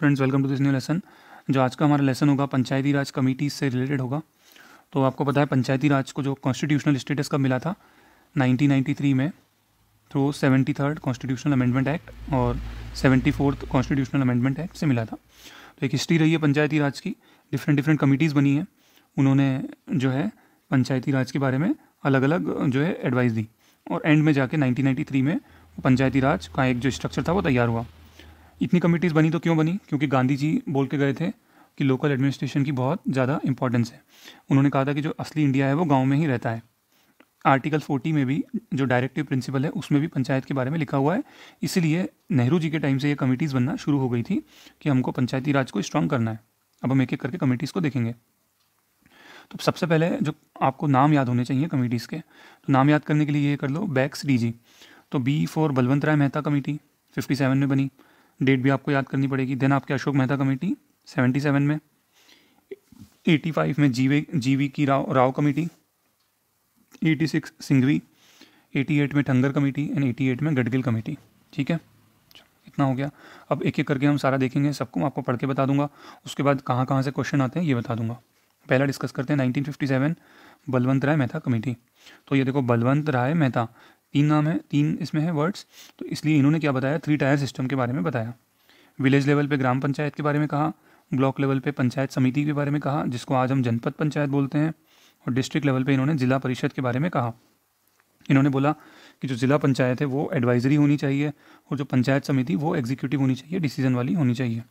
friends welcome to this new lesson जो आज का हमारा लेसन होगा पंचायती राज कमेटी से रिलेटेड होगा तो आपको पता है पंचायती राज को जो कॉन्स्टिट्यूशनल स्टेटस कब मिला था 1993 में through seventy third constitutional amendment act और seventy fourth constitutional amendment act से मिला था तो एक हिस्ट्री रही है पंचायती राज की डिफरेंट डिफरेंट कमिटीज़ बनी हैं उन्होंने जो है पंचायती राज के बारे में अलग अलग जो है एडवाइस दी और एंड में जाके 1993 में पंचायती राज का एक जो स्ट्रक्चर था वो तैयार हुआ इतनी कमिटीज़ बनी तो क्यों बनी क्योंकि गांधी जी बोल के गए थे कि लोकल एडमिनिस्ट्रेशन की बहुत ज़्यादा इंपॉर्टेंस है उन्होंने कहा था कि जो असली इंडिया है वो गाँव में ही रहता है आर्टिकल फोर्टी में भी जो डायरेक्टिव प्रिंसिपल है उसमें भी पंचायत के बारे में लिखा हुआ है इसलिए नेहरू जी के टाइम से ये कमेटीज़ बनना शुरू हो गई थी कि हमको पंचायती राज को स्ट्रांग करना है अब हम एक एक करके कमेटीज़ को देखेंगे तो सबसे पहले जो आपको नाम याद होने चाहिए कमेटीज़ के तो नाम याद करने के लिए ये कर लो बैक्स डी तो before Balwant Rai Mehta committee fifty seven में बनी डेट भी आपको याद करनी पड़ेगी देन आपके Ashok Mehta committee seventy seven में एटी फाइव में जीवे जीवी की Rao Rao committee eighty six Singhvi eighty eight में Thungon committee and eighty eight में गडगिल कमेटी ठीक है इतना हो गया अब एक एक करके हम सारा देखेंगे सबको मैं आपको पढ़ के बता दूंगा उसके बाद कहाँ कहाँ से क्वेश्चन आते हैं ये बता दूंगा पहला डिस्कस करते हैं 1957 बलवंत राय मेहता कमेटी तो ये देखो बलवंत राय मेहता तीन नाम है तीन इसमें है वर्ड्स तो इसलिए इन्होंने क्या बताया थ्री टायर सिस्टम के बारे में बताया विलेज लेवल पे ग्राम पंचायत के बारे में कहा ब्लॉक लेवल पे पंचायत समिति के बारे में कहा जिसको आज हम जनपद पंचायत बोलते हैं और डिस्ट्रिक्ट लेवल पे इन्होंने ज़िला परिषद के बारे में कहा इन्होंने बोला कि जो ज़िला पंचायत है वो एडवाइजरी होनी चाहिए और जो पंचायत समिति वो एग्जीक्यूटिव होनी चाहिए डिसीजन वाली होनी चाहिए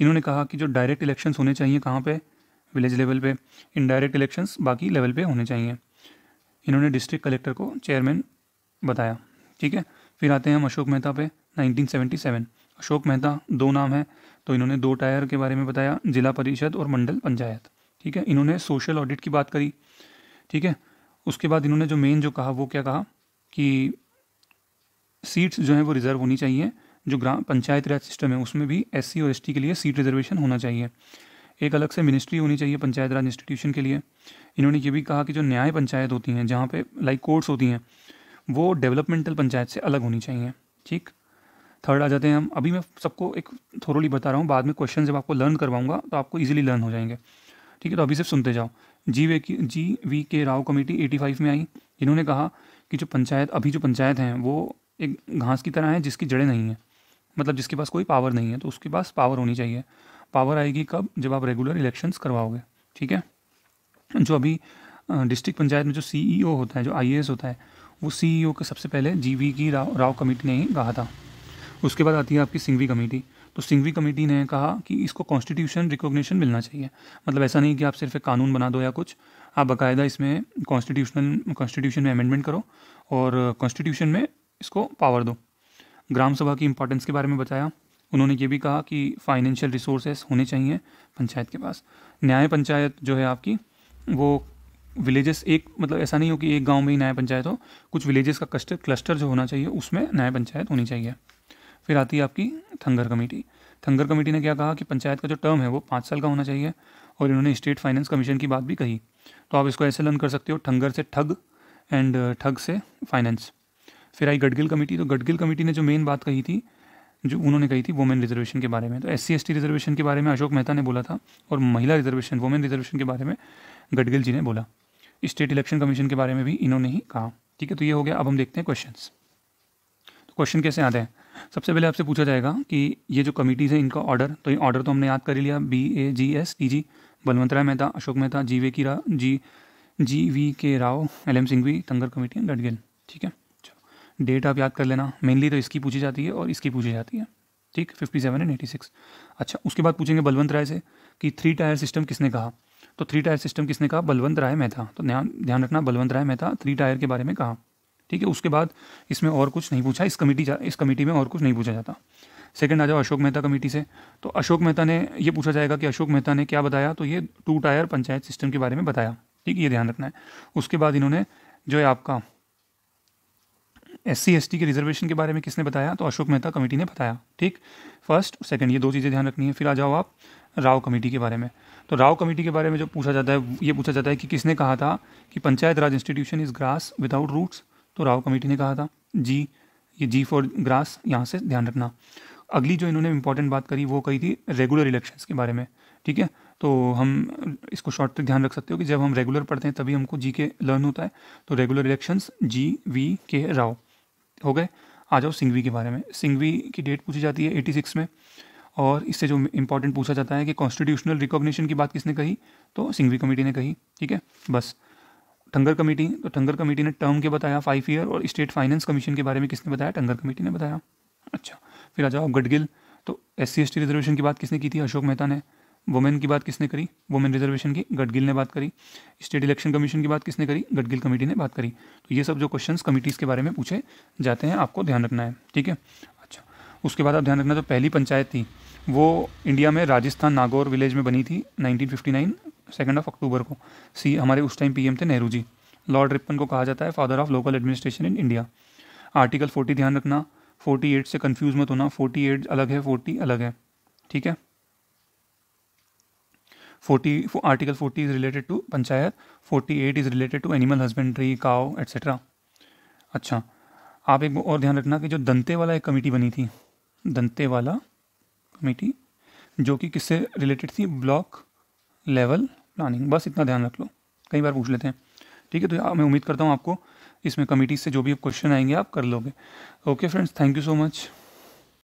इन्होंने कहा कि जो डायरेक्ट इलेक्शंस होने चाहिए कहाँ पर विलेज लेवल पे इनडायरेक्ट इलेक्शंस बाकी लेवल पर होने चाहिए इन्होंने डिस्ट्रिक्ट कलेक्टर को चेयरमैन बताया ठीक है फिर आते हैं हम अशोक मेहता पे 1977 अशोक मेहता दो नाम है तो इन्होंने दो टायर के बारे में बताया जिला परिषद और मंडल पंचायत ठीक है इन्होंने सोशल ऑडिट की बात करी ठीक है उसके बाद इन्होंने जो मेन जो कहा वो क्या कहा कि सीट्स जो हैं वो रिज़र्व होनी चाहिए जो ग्राम पंचायत राज सिस्टम है उसमें भी एस और एस के लिए सीट रिजर्वेशन होना चाहिए एक अलग से मिनिस्ट्री होनी चाहिए पंचायत राज इंस्टीट्यूशन के लिए इन्होंने ये भी कहा कि जो न्याय पंचायत होती हैं जहाँ पे लाइक कोर्ट्स होती हैं वो डेवलपमेंटल पंचायत से अलग होनी चाहिए ठीक थर्ड आ जाते हैं हम अभी मैं सबको एक थोरोली बता रहा हूँ बाद में क्वेश्चन जब आपको लर्न करवाऊंगा तो आपको ईजिली लर्न हो जाएंगे ठीक है तो अभी सिर्फ सुनते जाओ जी वे की जी वी के राव कमेटी 85 में आई इन्होंने कहा कि जो पंचायत अभी जो पंचायत हैं वो एक घास की तरह है जिसकी जड़ें नहीं हैं मतलब जिसके पास कोई पावर नहीं है तो उसके पास पावर होनी चाहिए पावर आएगी कब जब आप रेगुलर इलेक्शंस करवाओगे ठीक है जो अभी डिस्ट्रिक्ट पंचायत में जो सीईओ e होता है जो आईएएस होता है वो सीईओ e के सबसे पहले जीवी की राव राव कमेटी ने ही कहा था उसके बाद आती है आपकी सिंघवी कमेटी तो सिंघवी कमेटी ने कहा कि इसको कॉन्स्टिट्यूशन रिकॉग्निशन मिलना चाहिए मतलब ऐसा नहीं कि आप सिर्फ एक कानून बना दो या कुछ आप बाकायदा इसमें कॉन्स्टिट्यूशनल कॉन्स्टिट्यूशन में अमेंडमेंट करो और कॉन्स्टिट्यूशन में इसको पावर दो ग्राम सभा की इंपॉर्टेंस के बारे में बताया उन्होंने ये भी कहा कि फाइनेंशियल रिसोर्सेस होने चाहिए पंचायत के पास न्याय पंचायत जो है आपकी वो विलेजेस एक मतलब ऐसा नहीं हो कि एक गांव में ही नया पंचायत हो कुछ विलेजेस का कस्टर क्लस्टर जो होना चाहिए उसमें नया पंचायत होनी चाहिए फिर आती है आपकी थंगर कमेटी थंगर कमेटी ने क्या कहा कि पंचायत का जो टर्म है वो पाँच साल का होना चाहिए और इन्होंने स्टेट फाइनेंस कमीशन की बात भी कही तो आप इसको ऐसे लर्न कर सकते हो ठंगर से ठग एंड uh, ठग से फाइनेंस फिर आई गडगिल कमेटी तो गडगिल कमेटी ने जो मेन बात कही थी जो उन्होंने कही थी वुमेन रिजर्वेशन के बारे में तो एस सी रिजर्वेशन के बारे में अशोक मेहता ने बोला था और महिला रिजर्वेशन वुमेन रिजर्वेशन के बारे में गडगिल जी ने बोला स्टेट इलेक्शन कमीशन के बारे में भी इन्होंने ही कहा ठीक है तो ये हो गया अब हम देखते हैं क्वेश्चन तो क्वेश्चन कैसे आते हैं सबसे पहले आपसे पूछा जाएगा कि ये जो कमिटीज़ हैं इनका ऑर्डर तो ये ऑर्डर तो हमने याद कर ही लिया B A G S T G Balwant Rai Mehta Ashok Mehta G V K रा G G V K Rao L M Singhvi Thungon committee Gadgil ठीक है डेट आप याद कर लेना मेनली तो इसकी पूछी जाती है और इसकी पूछी जाती है ठीक fifty seven and eighty six अच्छा उसके बाद पूछेंगे बलवंत राय से कि थ्री टायर सिस्टम किसने कहा तो थ्री टायर सिस्टम किसने कहा बलवंत राय मेहता तो ध्यान ध्यान रखना बलवंत राय मेहता थ्री टायर के बारे में कहा ठीक है उसके बाद इसमें और कुछ नहीं पूछा इस कमेटी इस कमेटी में और कुछ नहीं पूछा जाता सेकंड आ जाओ अशोक मेहता कमेटी से तो अशोक मेहता ने ये पूछा जाएगा कि अशोक मेहता ने क्या बताया तो ये टू टायर पंचायत सिस्टम के बारे में बताया ठीक है ये ध्यान रखना है उसके बाद इन्होंने जो है आपका एस सी के रिजर्वेशन के बारे में किसने बताया तो अशोक मेहता कमेटी ने बताया ठीक फर्स्ट सेकंड ये दो चीज़ें ध्यान रखनी है फिर आ जाओ आप राव कमेटी के बारे में तो राव कमेटी के बारे में जो पूछा जाता है ये पूछा जाता है कि किसने कहा था कि panchayat raj institution is grass without roots तो राव कमेटी ने कहा था जी ये जी फॉर ग्रास यहाँ से ध्यान रखना अगली जो इन्होंने इंपॉर्टेंट बात करी वो कही थी रेगुलर इलेक्शंस के बारे में ठीक है तो हम इसको शॉर्ट तक ध्यान रख सकते हो कि जब हम रेगुलर पढ़ते हैं तभी हमको जी के लर्न होता है तो रेगुलर इलेक्शंस जी वी के राव हो गए आ जाओ सिंघवी के बारे में सिंघवी की डेट पूछी जाती है 86 सिक्स में और इससे जो इंपॉर्टेंट पूछा जाता है कि कॉन्स्टिट्यूशनल रिकॉग्निशन की बात किसने कही तो सिंघवी कमेटी ने कही ठीक है बस ठंगर कमेटी तो ठंगर कमेटी ने टर्म के बताया फाइव ईयर और स्टेट फाइनेंस कमीशन के बारे में किसने बताया ठंगर कमेटी ने बताया अच्छा फिर आ जाओ गडगिल तो एस सी रिजर्वेशन की बात किसने की थी अशोक मेहता ने वुमेन की बात किसने करी वुमेन रिजर्वेशन की गडगिल ने बात करी स्टेट इलेक्शन कमीशन की बात किसने करी गडगिल कमेटी ने बात करी तो ये सब जो क्वेश्चन कमेटीज़ के बारे में पूछे जाते हैं आपको ध्यान रखना है ठीक है अच्छा उसके बाद आप ध्यान रखना जो पहली पंचायत थी वो इंडिया में राजस्थान नागौर विलेज में बनी थी 1959 सेकेंड ऑफ अक्टूबर को सी हमारे उस टाइम पीएम थे नेहरू जी लॉर्ड रिपन को कहा जाता है father of local administration in India article 40 ध्यान रखना 48 से कंफ्यूज मत होना 48 अलग है 40 अलग है ठीक है 40 article 40 is related to panchayat 48 is related to animal husbandry cow etcetera अच्छा आप एक और ध्यान रखना कि जो दंते वाला एक कमेटी बनी थी दंते वाला कमेटी जो कि किससे रिलेटेड थी ब्लॉक लेवल प्लानिंग बस इतना ध्यान रख लो कई बार पूछ लेते हैं ठीक है तो मैं उम्मीद करता हूँ आपको इसमें कमेटी से जो भी क्वेश्चन आएंगे आप कर लोगे okay friends thank you so much